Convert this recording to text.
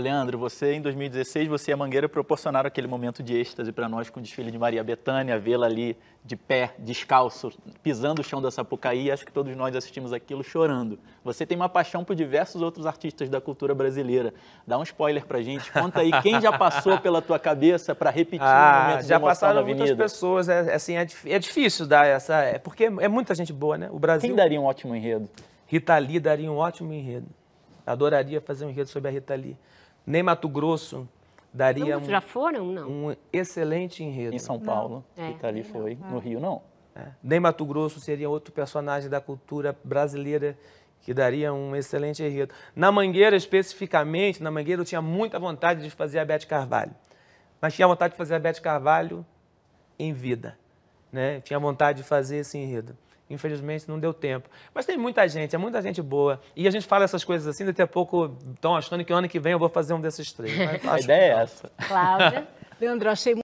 Leandro, você em 2016, você e a Mangueira proporcionaram aquele momento de êxtase para nós com o desfile de Maria Bethânia, vê-la ali de pé, descalço, pisando o chão da Sapucaí, acho que todos nós assistimos aquilo chorando. Você tem uma paixão por diversos outros artistas da cultura brasileira. Dá um spoiler pra gente, conta aí quem já passou pela tua cabeça para repetir ah, o momento já de passaram avenida. muitas pessoas, é, é, assim, é, é, difícil dar essa, é porque é muita gente boa, né? O Brasil. Quem daria um ótimo enredo? Rita Lee daria um ótimo enredo. Adoraria fazer um enredo sobre a Rita Lee nem Mato Grosso daria não, já foram, não. um excelente enredo. Em São Paulo, não. Itali é, tá foi, não, no Rio não. É. Nem Mato Grosso seria outro personagem da cultura brasileira que daria um excelente enredo. Na Mangueira, especificamente, na Mangueira eu tinha muita vontade de fazer a Bete Carvalho, mas tinha vontade de fazer a Bete Carvalho em vida né? Tinha vontade de fazer esse assim, enredo. Infelizmente não deu tempo. Mas tem muita gente, é muita gente boa. E a gente fala essas coisas assim, daqui a pouco estão achando que ano que vem eu vou fazer um desses três. a ideia é essa. Cláudia, Leandro, achei muito